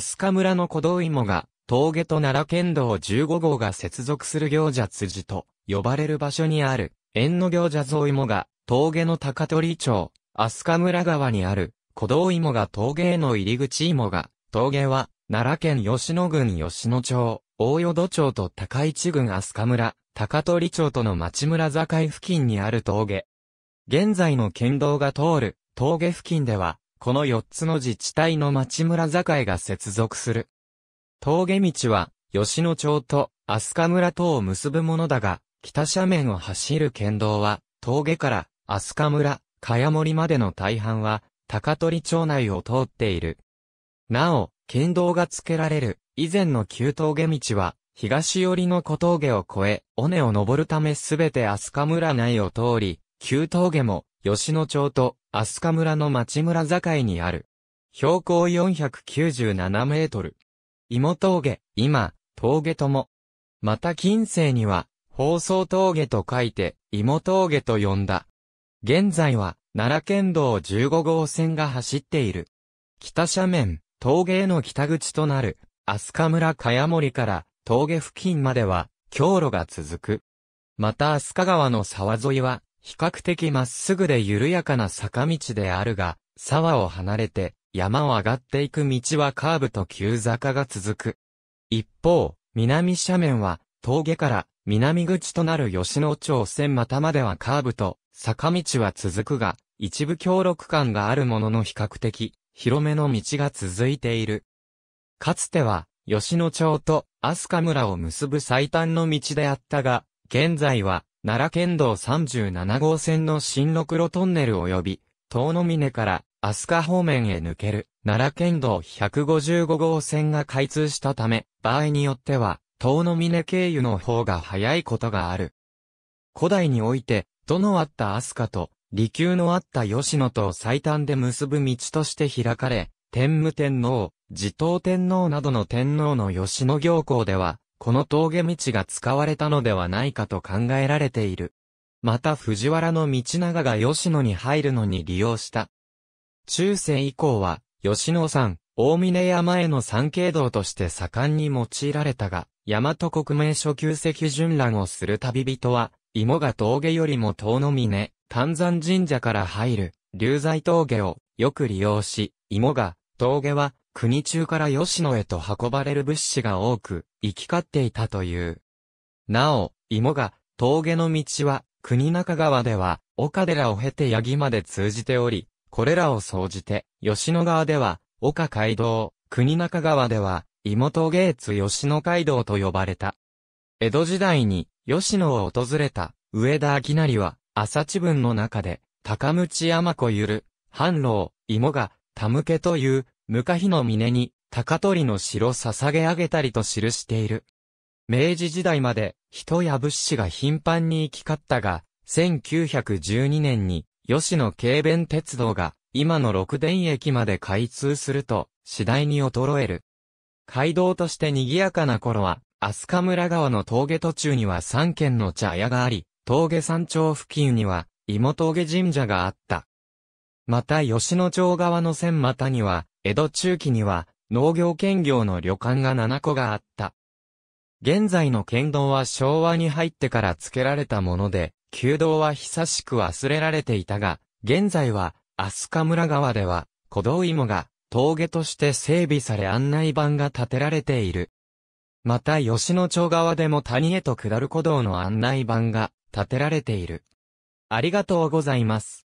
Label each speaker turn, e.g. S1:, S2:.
S1: 飛鳥村の古道芋が、峠と奈良県道15号が接続する行者辻と呼ばれる場所にある、縁の行者像芋が、峠の高取町、飛鳥村川にある、古道芋が峠への入り口芋が、峠は、奈良県吉野郡吉野町、大淀町と高市郡飛鳥村、高取町との町村境付近にある峠。現在の県道が通る、峠付近では、この4つの自治体の町村境が接続する。峠道は、吉野町と飛鳥村とを結ぶものだが、北斜面を走る県道は、峠から飛鳥村、茅森までの大半は、高取町内を通っている。なお、県道が付けられる、以前の旧峠道は、東寄りの小峠を越え、尾根を登るためすべて飛鳥村内を通り、旧峠も、吉野町と飛鳥村の町村境にある。標高497メートル。芋峠、今、峠とも。また近世には、放送峠と書いて、芋峠と呼んだ。現在は、奈良県道15号線が走っている。北斜面、峠への北口となる、飛鳥村茅森から峠付近までは、経路が続く。また飛鳥川の沢沿いは、比較的まっすぐで緩やかな坂道であるが、沢を離れて山を上がっていく道はカーブと急坂が続く。一方、南斜面は峠から南口となる吉野町線またまではカーブと坂道は続くが、一部協力感があるものの比較的広めの道が続いている。かつては吉野町と飛鳥村を結ぶ最短の道であったが、現在は奈良県道37号線の新六路トンネル及び、遠野峰から飛鳥方面へ抜ける奈良県道155号線が開通したため、場合によっては、遠野峰経由の方が早いことがある。古代において、どのあった飛鳥と、利休のあった吉野と最短で結ぶ道として開かれ、天武天皇、持統天皇などの天皇の吉野行幸では、この峠道が使われたのではないかと考えられている。また藤原道長が吉野に入るのに利用した。中世以降は、吉野山、大峰山への参詣道として盛んに用いられたが、大和国名所旧石巡覧をする旅人は、芋が峠よりも遠の峰、丹山神社から入る、流罪峠をよく利用し、芋が、峠は、国中から吉野へと運ばれる物資が多く、行き交っていたという。なお、芋が、峠の道は、国中川では、岡寺を経て八木まで通じており、これらを総じて、吉野川では、岡街道、国中川では、芋峠越吉野街道と呼ばれた。江戸時代に、吉野を訪れた、上田明成は、朝地文の中で、高口山子ゆる、半老、芋が、田向けという、昔の峰に、高取の城捧げ上げたりと記している。明治時代まで人や物資が頻繁に行き交ったが、1912年に吉野軽便鉄道が今の六電駅まで開通すると次第に衰える。街道として賑やかな頃は、飛鳥村川の峠途中には三軒の茶屋があり、峠山頂付近には芋峠神社があった。また吉野町側の千股には江戸中期には農業兼業の旅館が7個があった。現在の県道は昭和に入ってから付けられたもので、旧道は久しく忘れられていたが、現在は、飛鳥村川では、小道芋が、峠として整備され案内板が建てられている。また吉野町側でも谷へと下る古道の案内板が建てられている。ありがとうございます。